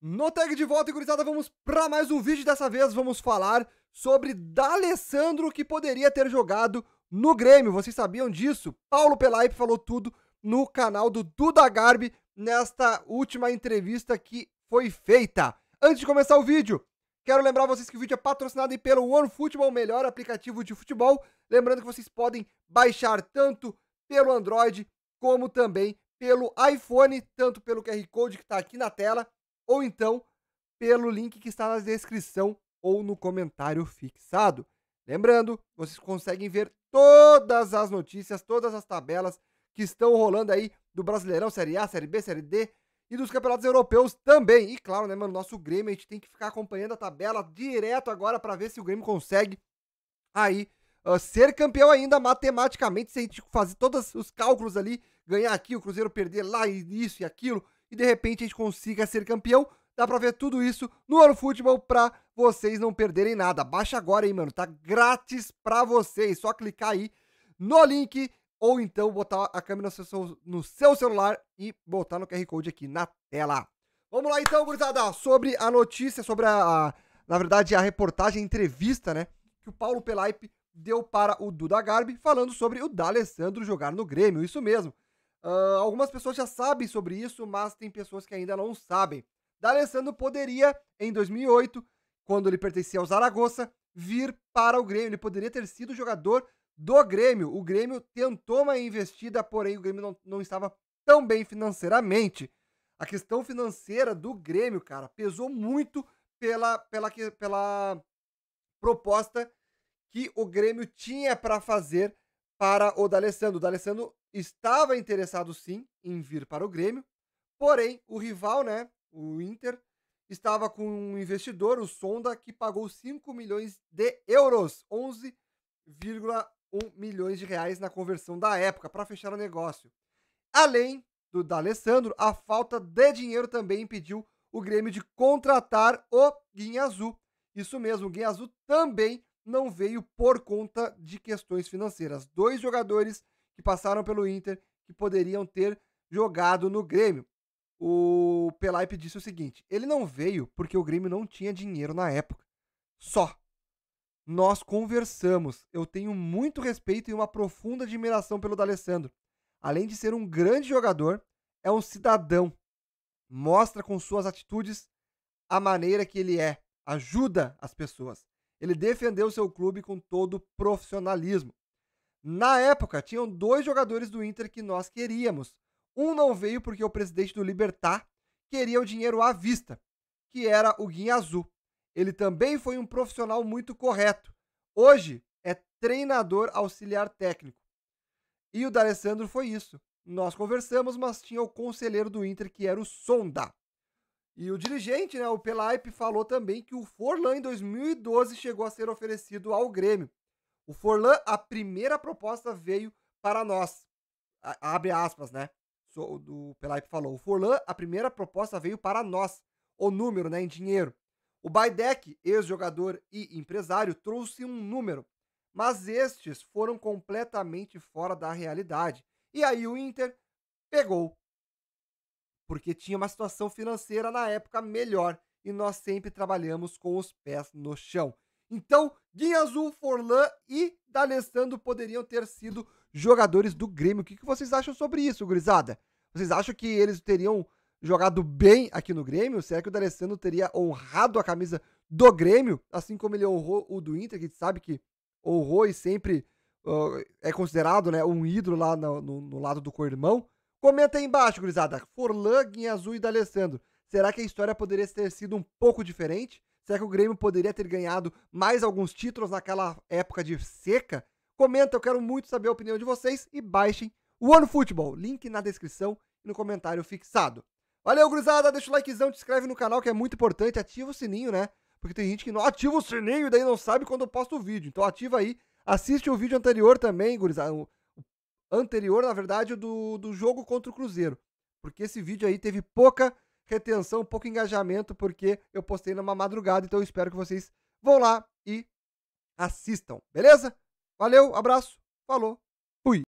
No tag de volta, gurizada, vamos para mais um vídeo. Dessa vez vamos falar sobre D'Alessandro que poderia ter jogado no Grêmio. Vocês sabiam disso? Paulo Pelaipe falou tudo no canal do Duda Garbi nesta última entrevista que foi feita. Antes de começar o vídeo, quero lembrar vocês que o vídeo é patrocinado pelo OneFootball, o melhor aplicativo de futebol. Lembrando que vocês podem baixar tanto pelo Android como também pelo iPhone, tanto pelo QR Code que está aqui na tela ou então pelo link que está na descrição ou no comentário fixado. Lembrando, vocês conseguem ver todas as notícias, todas as tabelas que estão rolando aí do Brasileirão, Série A, Série B, Série D e dos campeonatos europeus também. E claro, né, mano, nosso Grêmio, a gente tem que ficar acompanhando a tabela direto agora para ver se o Grêmio consegue aí uh, ser campeão ainda matematicamente, se a gente tipo, fazer todos os cálculos ali, ganhar aqui, o Cruzeiro perder lá e isso e aquilo, e de repente a gente consiga ser campeão. Dá pra ver tudo isso no Ano Futebol pra vocês não perderem nada. Baixa agora, hein, mano. Tá grátis pra vocês. Só clicar aí no link ou então botar a câmera no seu, celular e botar no QR Code aqui na tela. Vamos lá então, gurizada, sobre a notícia, sobre a, a na verdade, a reportagem, a entrevista, né, que o Paulo Pelaipe deu para o Duda Garbi falando sobre o D'Alessandro jogar no Grêmio, isso mesmo. Uh, algumas pessoas já sabem sobre isso, mas tem pessoas que ainda não sabem. D'Alessandro poderia, em 2008, quando ele pertencia ao Zaragoza, vir para o Grêmio. Ele poderia ter sido jogador do Grêmio. O Grêmio tentou uma investida, porém o Grêmio não, não estava tão bem financeiramente. A questão financeira do Grêmio, cara, pesou muito pela, pela, pela proposta que o Grêmio tinha para fazer para o D'Alessandro. O D'Alessandro estava interessado sim em vir para o Grêmio, porém o rival, né, o Inter, estava com um investidor, o Sonda, que pagou 5 milhões de euros, 11,1 milhões de reais na conversão da época para fechar o negócio. Além do D'Alessandro, a falta de dinheiro também impediu o Grêmio de contratar o Guinha Azul. Isso mesmo, o Guinha Azul também não veio por conta de questões financeiras. Dois jogadores que passaram pelo Inter que poderiam ter jogado no Grêmio. O Pelaipe disse o seguinte: ele não veio porque o Grêmio não tinha dinheiro na época. Só. Nós conversamos. Eu tenho muito respeito e uma profunda admiração pelo D'Alessandro. Além de ser um grande jogador, é um cidadão. Mostra com suas atitudes a maneira que ele é, ajuda as pessoas. Ele defendeu seu clube com todo profissionalismo. Na época, tinham dois jogadores do Inter que nós queríamos. Um não veio porque o presidente do Libertar queria o dinheiro à vista, que era o Guinha Azul. Ele também foi um profissional muito correto. Hoje é treinador auxiliar técnico. E o D'Alessandro foi isso. Nós conversamos, mas tinha o conselheiro do Inter que era o Sonda. E o dirigente, né, o Pelaipe, falou também que o Forlan em 2012 chegou a ser oferecido ao Grêmio. O Forlan, a primeira proposta veio para nós. A, abre aspas, né? So, do Pelaipe falou. O Forlan, a primeira proposta veio para nós. O número, né, em dinheiro. O Baidec, ex-jogador e empresário, trouxe um número, mas estes foram completamente fora da realidade. E aí o Inter pegou porque tinha uma situação financeira na época melhor e nós sempre trabalhamos com os pés no chão. Então, Guinha Azul, Forlan e D'Alessandro poderiam ter sido jogadores do Grêmio. O que vocês acham sobre isso, gurizada? Vocês acham que eles teriam jogado bem aqui no Grêmio? Será que o D'Alessandro teria honrado a camisa do Grêmio, assim como ele honrou o do Inter, que a gente sabe que honrou e sempre uh, é considerado né, um ídolo lá no, no, no lado do co-irmão? Comenta aí embaixo, gurizada. Forlan, em azul e D'Alessandro. Será que a história poderia ter sido um pouco diferente? Será que o Grêmio poderia ter ganhado mais alguns títulos naquela época de seca? Comenta, eu quero muito saber a opinião de vocês e baixem o Ano Futebol. Link na descrição e no comentário fixado. Valeu, gurizada. Deixa o likezão, te inscreve no canal que é muito importante. Ativa o sininho, né? Porque tem gente que não ativa o sininho e daí não sabe quando eu posto o vídeo. Então ativa aí. Assiste o vídeo anterior também, gurizada anterior, na verdade, do, do jogo contra o Cruzeiro. Porque esse vídeo aí teve pouca retenção, pouco engajamento, porque eu postei numa madrugada, então eu espero que vocês vão lá e assistam, beleza? Valeu, abraço, falou, fui!